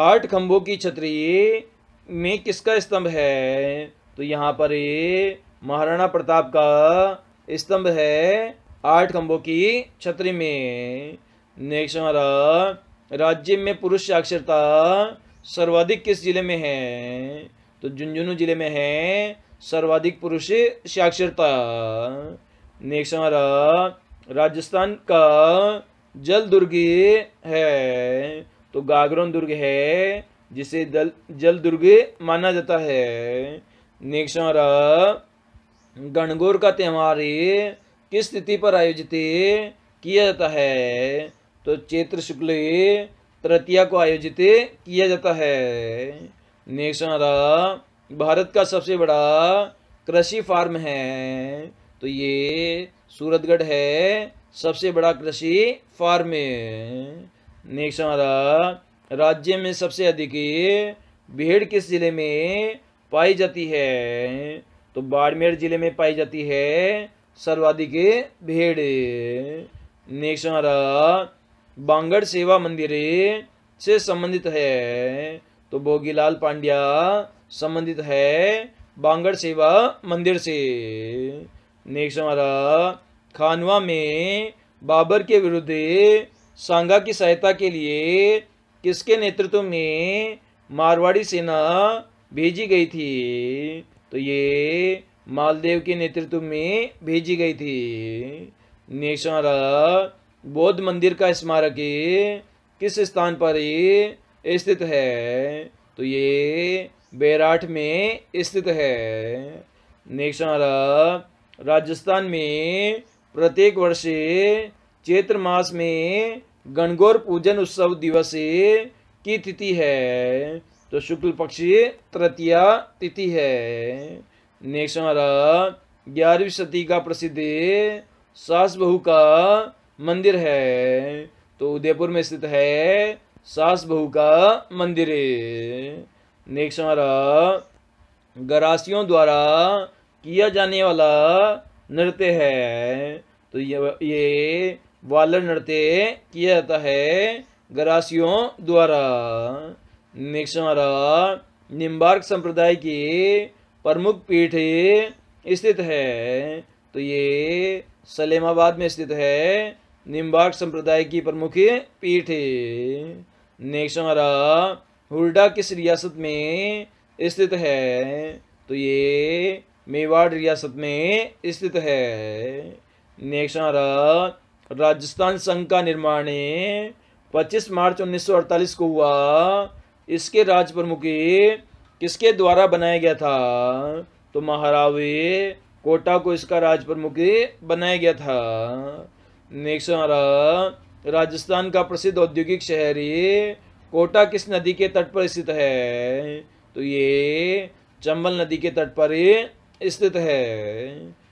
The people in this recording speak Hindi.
आठ खंभों की छतरी में किसका स्तंभ है तो यहाँ पर ये महाराणा प्रताप का स्तंभ है आठ खंभों की छतरी में नेक्स्ट हमारा राज्य में पुरुष साक्षरता सर्वाधिक किस जिले में है तो झुंझुनू जिले में है सर्वाधिक पुरुष साक्षरता नेक्स्ट हमारा राजस्थान का जल दुर्गी है तो गागरौन दुर्ग है जिसे दल जल दुर्ग माना जाता है नेक्स्ट हमारा गणगौर का त्यौहार किस तिथि पर आयोजित किया जाता है तो चैत्र शुक्ल तृतीया को आयोजित किया जाता है नेक्स्ट हमारा भारत का सबसे बड़ा कृषि फार्म है तो ये सूरतगढ़ है सबसे बड़ा कृषि फार्म नेक्स्ट हमारा राज्य में सबसे अधिक भीड़ किस जिले में पाई जाती है तो बाड़मेर जिले में पाई जाती है सर्वाधिक भीड़ नेक्स्ट हमारा बांगड़ सेवा मंदिर से संबंधित है तो भोगीलाल पांड्या संबंधित है बांगड़ सेवा मंदिर से नेक्स्ट हमारा खानवा में बाबर के विरुद्ध सांगा की सहायता के लिए किसके नेतृत्व में मारवाड़ी सेना भेजी गई थी तो ये मालदेव के नेतृत्व में भेजी गई थी नेशारा बौद्ध मंदिर का स्मारक किस स्थान पर स्थित है तो ये बैराठ में स्थित है नेशारा राजस्थान में प्रत्येक वर्ष चैत्र मास में गणगौर पूजन उत्सव दिवस की तिथि है तो शुक्ल पक्ष तृतीया तिथि है नेक्स्ट हमारा ग्यारहवीं सती का प्रसिद्ध सास बहू का मंदिर है तो उदयपुर में स्थित है सास बहू का मंदिर नेक्स्ट हमारा गरासियों द्वारा किया जाने वाला नृत्य है तो ये वालर नृत्य किया जाता है ग्रासियों द्वारा नेक्स्ट हमारा निम्बार्क संप्रदाय की प्रमुख पीठ स्थित है तो ये सलेमाबाद में स्थित है निम्बार्क संप्रदाय की प्रमुख पीठ नेक्स्ट हमारा किस रियासत में स्थित है तो ये मेवाड़ रियासत में स्थित है नेक्स्ट हमारा राजस्थान संघ का निर्माण 25 मार्च 1948 को हुआ इसके राज प्रमुख किसके द्वारा बनाया गया था तो महारावे कोटा को इसका राज प्रमुख बनाया गया था नेक्स्ट हमारा राजस्थान का प्रसिद्ध औद्योगिक शहर कोटा किस नदी के तट पर स्थित है तो ये चंबल नदी के तट पर स्थित है